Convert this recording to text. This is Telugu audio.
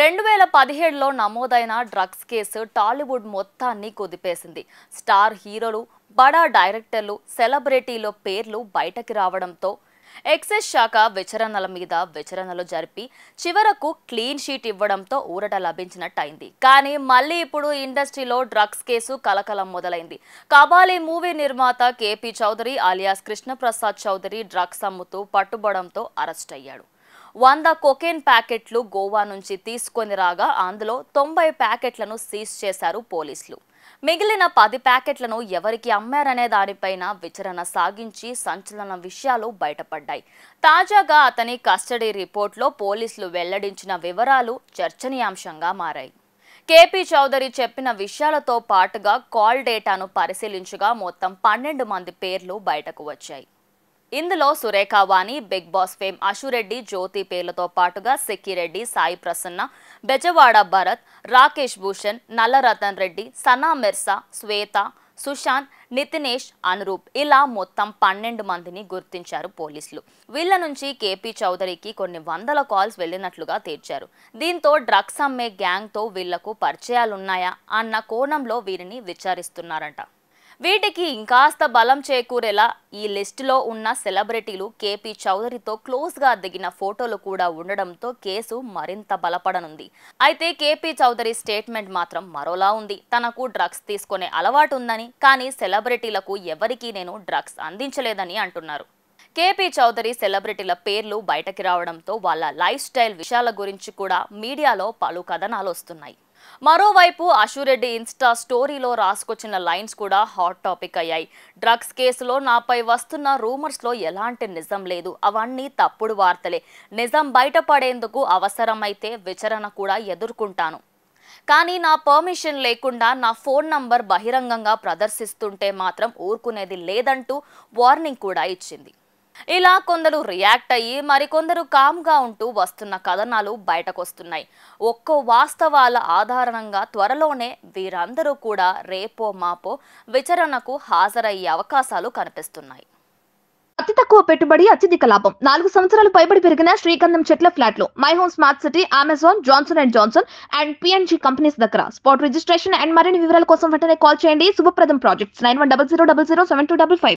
రెండు వేల పదిహేడులో నమోదైన డ్రగ్స్ కేసు టాలీవుడ్ మొత్తాన్ని కుదిపేసింది స్టార్ హీరోలు బడా డైరెక్టర్లు సెలబ్రిటీల పేర్లు బయటకి రావడంతో ఎక్సైజ్ శాఖ విచారణల మీద విచారణలు జరిపి చివరకు క్లీన్ షీట్ ఇవ్వడంతో ఊరట లభించినట్టయింది కానీ మళ్ళీ ఇప్పుడు ఇండస్ట్రీలో డ్రగ్స్ కేసు కలకలం మొదలైంది కబాలీ మూవీ నిర్మాత కేపీ చౌదరి అలియాస్ కృష్ణప్రసాద్ చౌదరి డ్రగ్స్ అమ్ముతూ పట్టుబడంతో అరెస్ట్ అయ్యాడు వంద కొకేన్ ప్యాకెట్లు గోవా నుంచి తీసుకొని రాగా అందులో తొంభై ప్యాకెట్లను సీజ్ చేశారు పోలీసులు మిగిలిన పది ప్యాకెట్లను ఎవరికి అమ్మారనే దానిపైన విచారణ సాగించి సంచలన విషయాలు బయటపడ్డాయి తాజాగా అతని కస్టడీ రిపోర్ట్లో పోలీసులు వెల్లడించిన వివరాలు చర్చనీయాంశంగా మారాయి కేపీ చౌదరి చెప్పిన విషయాలతో పాటుగా కాల్ డేటాను పరిశీలించగా మొత్తం పన్నెండు మంది పేర్లు బయటకు వచ్చాయి ఇందులో Surekha Vani Bigg Boss fame Ashu Reddy Jyothi పేర్లతో పాటుగా సిక్కిరెడ్డి సాయి ప్రసన్న బెజవాడ భరత్ రాకేష్ భూషణ్ నల్లరతన్ రెడ్డి సనా మిర్సా శ్వేత సుశాంత్ నితినేష్ అనురూప్ ఇలా మొత్తం పన్నెండు మందిని గుర్తించారు పోలీసులు వీళ్ల నుంచి కేపీ చౌదరికి కొన్ని వందల కాల్స్ వెళ్ళినట్లుగా తీర్చారు దీంతో డ్రగ్స్ అమ్మే గ్యాంగ్తో వీళ్లకు పరిచయాలున్నాయా అన్న కోణంలో వీరిని విచారిస్తున్నారంట వీటికి ఇంకాస్త బలం చేకూరేలా ఈ లిస్టులో ఉన్న సెలబ్రిటీలు కేపీ చౌదరితో క్లోజ్గా దిగిన ఫోటోలు కూడా ఉండడంతో కేసు మరింత బలపడనుంది అయితే కేపీ చౌదరి స్టేట్మెంట్ మాత్రం మరోలా ఉంది తనకు డ్రగ్స్ తీసుకునే అలవాటు ఉందని కానీ సెలబ్రిటీలకు ఎవరికీ నేను డ్రగ్స్ అందించలేదని అంటున్నారు కేపీ చౌదరి సెలబ్రిటీల పేర్లు బయటకి రావడంతో వాళ్ళ లైఫ్ స్టైల్ విషయాల గురించి కూడా మీడియాలో పలు కథనాలు వస్తున్నాయి మరోవైపు అశురెడ్డి ఇన్స్టా స్టోరీలో రాసుకొచ్చిన లైన్స్ కూడా హాట్ టాపిక్ అయ్యాయి డ్రగ్స్ కేసులో నాపై వస్తున్న రూమర్స్లో ఎలాంటి నిజం లేదు అవన్నీ తప్పుడు వార్తలే నిజం బయటపడేందుకు అవసరమైతే విచారణ కూడా ఎదుర్కొంటాను కానీ నా పర్మిషన్ లేకుండా నా ఫోన్ నంబర్ బహిరంగంగా ప్రదర్శిస్తుంటే మాత్రం ఊరుకునేది లేదంటూ వార్నింగ్ కూడా ఇచ్చింది ఇలా కొందరు రియాక్ట్ అయ్యి మరికొందరు కామ్గా ఉంటూ వస్తున్న కథనాలు బయటకొస్తున్నాయి ఒక్కో వాస్తవాల ఆధారంగా త్వరలోనే వీరందరూ కూడా రేపో మాపో విచారణకు హాజరయ్యే అవకాశాలు కనిపిస్తున్నాయి అతి తక్కువ పెట్టుబడి అత్యధిక లాభం నాలుగు సంవత్సరాలు పైబడి పెరిగిన శ్రీకందం చెట్ల ఫ్లాట్లు My Home smart city Amazon Johnson and Johnson and PNG companies దగ్గర స్పాట్ రిజిస్ట్రేషన్ అండ్ మరిన్ని వివరాల కోసం వెంటనే కాల్ చేయండి Shubhapradam projects nine one double zero double zero seven two double five